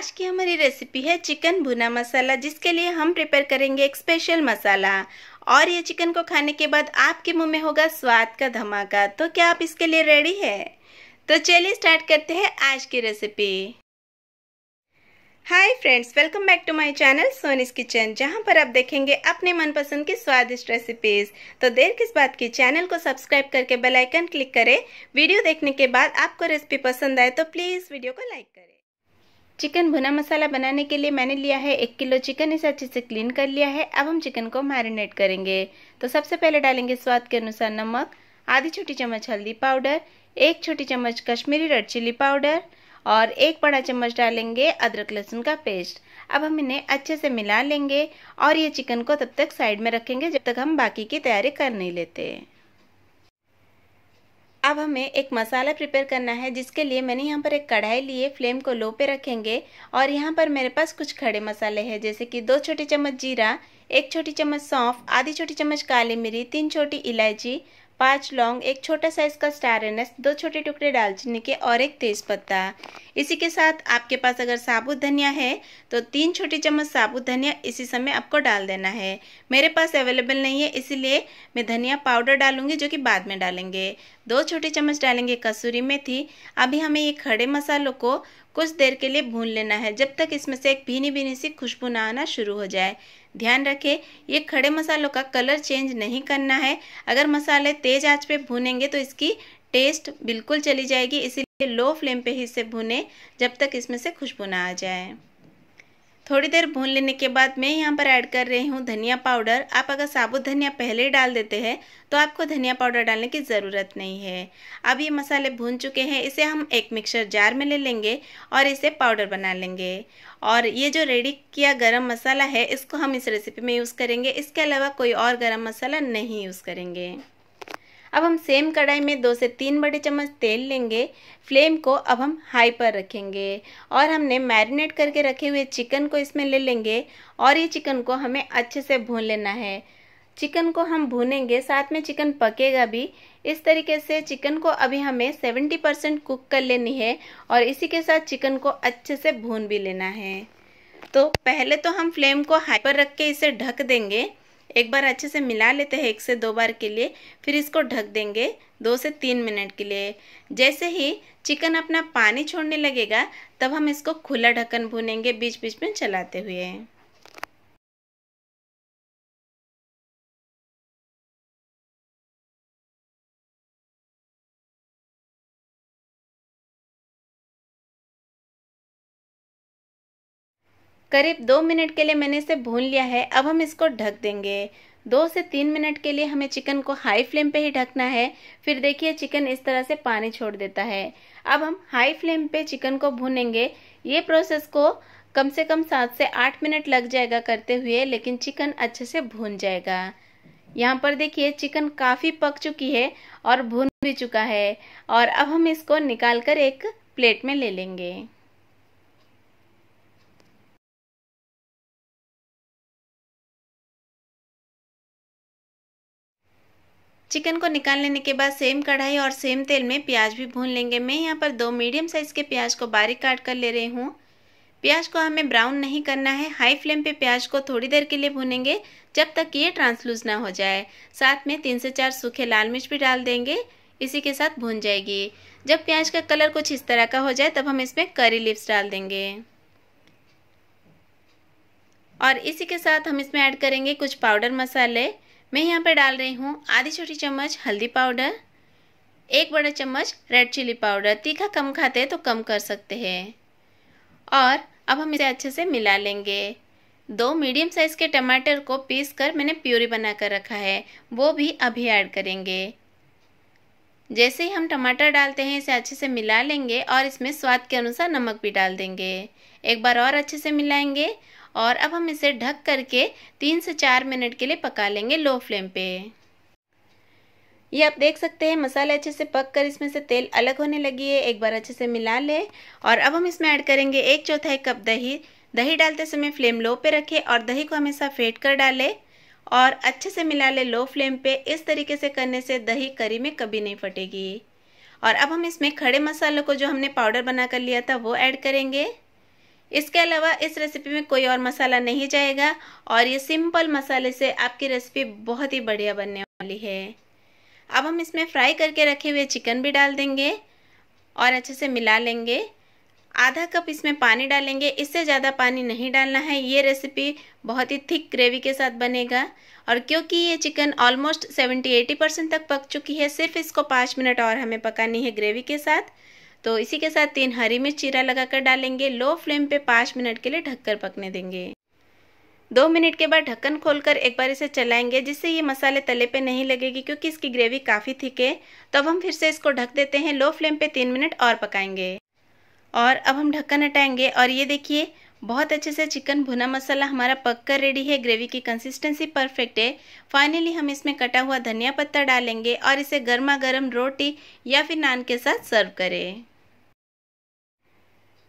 आज की हमारी रेसिपी है चिकन भुना मसाला जिसके लिए हम प्रिपेयर करेंगे एक स्पेशल मसाला और ये चिकन को खाने के बाद आपके मुंह में होगा स्वाद का धमाका तो क्या आप इसके लिए रेडी है तो चलिए स्टार्ट करते हैं आज की recipe hi friends welcome back to my channel Soni's kitchen जहां पर आप देखेंगे अपने मनपसंद की स्वादिष्ट रेसिपीज तो देर किस बात की चैनल को सब्सक्राइब करके बेल आइकन क्लिक करें वीडियो देखने के बाद आपको रेसिपी पसंद आए तो प्लीज़ वीडियो को लाइक करें चिकन भुना मसाला बनाने के लिए मैंने लिया है एक किलो चिकन इसे अच्छे से क्लीन कर लिया है अब हम चिकन को मैरिनेट करेंगे तो सबसे पहले डालेंगे स्वाद के अनुसार नमक आधी छोटी चम्मच हल्दी पाउडर एक छोटी चम्मच कश्मीरी रेड चिली पाउडर और एक बड़ा चम्मच डालेंगे अदरक लहसुन का पेस्ट अब हम इन्हें अच्छे से मिला लेंगे और ये चिकन को तब तक साइड में रखेंगे जब तक हम बाकी की तैयारी कर नहीं लेते अब हमें एक मसाला प्रिपेयर करना है जिसके लिए मैंने यहाँ पर एक कढ़ाई लिए फ्लेम को लो पे रखेंगे और यहाँ पर मेरे पास कुछ खड़े मसाले हैं जैसे कि दो छोटी चम्मच जीरा एक छोटी चम्मच सौंफ आधी छोटी चम्मच काली मिरी तीन छोटी इलायची पाँच लौंग एक छोटा साइज का स्टार एनस दो छोटे टुकड़े दालचीनी के और एक तेज पत्ता इसी के साथ आपके पास अगर साबुत धनिया है तो तीन छोटी चम्मच साबुत धनिया इसी समय आपको डाल देना है मेरे पास अवेलेबल नहीं है इसीलिए मैं धनिया पाउडर डालूंगी जो कि बाद में डालेंगे दो छोटी चम्मच डालेंगे कसूरी मेथी अभी हमें ये खड़े मसालों को कुछ देर के लिए भून लेना है जब तक इसमें से एक भीनी भीनी सी खुशबू ना आना शुरू हो जाए ध्यान रखें ये खड़े मसालों का कलर चेंज नहीं करना है अगर मसाले तेज़ आंच पे भूनेंगे तो इसकी टेस्ट बिल्कुल चली जाएगी इसीलिए लो फ्लेम पे ही इसे भूनें जब तक इसमें से खुशबू ना आ जाए थोड़ी देर भून लेने के बाद मैं यहाँ पर ऐड कर रही हूँ धनिया पाउडर आप अगर साबुत धनिया पहले ही डाल देते हैं तो आपको धनिया पाउडर डालने की ज़रूरत नहीं है अब ये मसाले भून चुके हैं इसे हम एक मिक्सर जार में ले लेंगे और इसे पाउडर बना लेंगे और ये जो रेडी किया गरम मसाला है इसको हम इस रेसिपी में यूज़ करेंगे इसके अलावा कोई और गर्म मसाला नहीं यूज़ करेंगे अब हम सेम कढ़ाई में दो से तीन बड़े चम्मच तेल लेंगे फ्लेम को अब हम हाई पर रखेंगे और हमने मैरिनेट करके रखे हुए चिकन को इसमें ले लेंगे और ये चिकन को हमें अच्छे से भून लेना है चिकन को हम भूनेंगे साथ में चिकन पकेगा भी इस तरीके से चिकन को अभी हमें 70 परसेंट कुक कर लेनी है और इसी के साथ चिकन को अच्छे से भून भी लेना है तो पहले तो हम फ्लेम को हाई पर रख के इसे ढक देंगे एक बार अच्छे से मिला लेते हैं एक से दो बार के लिए फिर इसको ढक देंगे दो से तीन मिनट के लिए जैसे ही चिकन अपना पानी छोड़ने लगेगा तब हम इसको खुला ढक्कन भूनेंगे बीच बीच में चलाते हुए करीब दो मिनट के लिए मैंने इसे भून लिया है अब हम इसको ढक देंगे दो से तीन मिनट के लिए हमें चिकन को हाई फ्लेम पे ही ढकना है फिर देखिए चिकन इस तरह से पानी छोड़ देता है अब हम हाई फ्लेम पे चिकन को भूनेंगे ये प्रोसेस को कम से कम सात से आठ मिनट लग जाएगा करते हुए लेकिन चिकन अच्छे से भून जाएगा यहाँ पर देखिए चिकन काफ़ी पक चुकी है और भून भी चुका है और अब हम इसको निकाल कर एक प्लेट में ले लेंगे चिकन को निकाल लेने के बाद सेम कढ़ाई और सेम तेल में प्याज भी भून लेंगे मैं यहाँ पर दो मीडियम साइज़ के प्याज को बारीक काट कर ले रही हूँ प्याज को हमें ब्राउन नहीं करना है हाई फ्लेम पे प्याज को थोड़ी देर के लिए भूनेंगे जब तक ये ट्रांसलूज ना हो जाए साथ में तीन से चार सूखे लाल मिर्च भी डाल देंगे इसी के साथ भून जाएगी जब प्याज का कलर कुछ इस तरह का हो जाए तब हम इसमें करी लिप्स डाल देंगे और इसी के साथ हम इसमें ऐड करेंगे कुछ पाउडर मसाले मैं यहाँ पर डाल रही हूँ आधी छोटी चम्मच हल्दी पाउडर एक बड़ा चम्मच रेड चिली पाउडर तीखा कम खाते हैं तो कम कर सकते हैं और अब हम इसे अच्छे से मिला लेंगे दो मीडियम साइज़ के टमाटर को पीस कर मैंने प्यूरी बना कर रखा है वो भी अभी ऐड करेंगे जैसे ही हम टमाटर डालते हैं इसे अच्छे से मिला लेंगे और इसमें स्वाद के अनुसार नमक भी डाल देंगे एक बार और अच्छे से मिलाएंगे और अब हम इसे ढक करके तीन से चार मिनट के लिए पका लेंगे लो फ्लेम पे ये आप देख सकते हैं मसाले अच्छे से पक कर इसमें से तेल अलग होने लगी है एक बार अच्छे से मिला ले और अब हम इसमें ऐड करेंगे एक चौथाई कप दही दही डालते समय फ्लेम लो पे रखें और दही को हमेशा फेंट कर डालें और अच्छे से मिला ले लो फ्लेम पे इस तरीके से करने से दही करी में कभी नहीं फटेगी और अब हम इसमें खड़े मसालों को जो हमने पाउडर बना कर लिया था वो ऐड करेंगे इसके अलावा इस रेसिपी में कोई और मसाला नहीं जाएगा और ये सिंपल मसाले से आपकी रेसिपी बहुत ही बढ़िया बनने वाली है अब हम इसमें फ्राई करके रखे हुए चिकन भी डाल देंगे और अच्छे से मिला लेंगे आधा कप इसमें पानी डालेंगे इससे ज़्यादा पानी नहीं डालना है ये रेसिपी बहुत ही थिक ग्रेवी के साथ बनेगा और क्योंकि ये चिकन ऑलमोस्ट 70-80 परसेंट तक पक चुकी है सिर्फ इसको पाँच मिनट और हमें पकानी है ग्रेवी के साथ तो इसी के साथ तीन हरी मिर्च चीरा लगाकर डालेंगे लो फ्लेम पे पाँच मिनट के लिए ढककर पकने देंगे दो मिनट के बाद ढक्कन खोलकर एक बार इसे चलाएंगे जिससे ये मसाले तले पे नहीं लगेगी क्योंकि इसकी ग्रेवी काफ़ी थिक है तो अब हम फिर से इसको ढक देते हैं लो फ्लेम पे तीन मिनट और पकाएंगे और अब हम ढक्कन हटाएंगे और ये देखिए बहुत अच्छे से चिकन भुना मसाला हमारा पक कर रेडी है ग्रेवी की कंसिस्टेंसी परफेक्ट है फाइनली हम इसमें कटा हुआ धनिया पत्ता डालेंगे और इसे गर्मा गर्म रोटी या फिर नान के साथ सर्व करें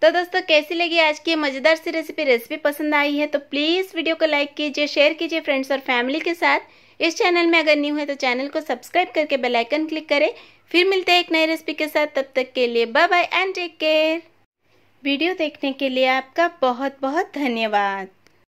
तो दोस्तों कैसी लगी आज की मज़ेदार सी रेसिपी रेसिपी पसंद आई है तो प्लीज़ वीडियो को लाइक कीजिए शेयर कीजिए फ्रेंड्स और फैमिली के साथ इस चैनल में अगर न्यू है तो चैनल को सब्सक्राइब करके बेल आइकन क्लिक करें फिर मिलते हैं एक नई रेसिपी के साथ तब तक के लिए bye bye and take care video देखने के लिए आपका बहुत बहुत धन्यवाद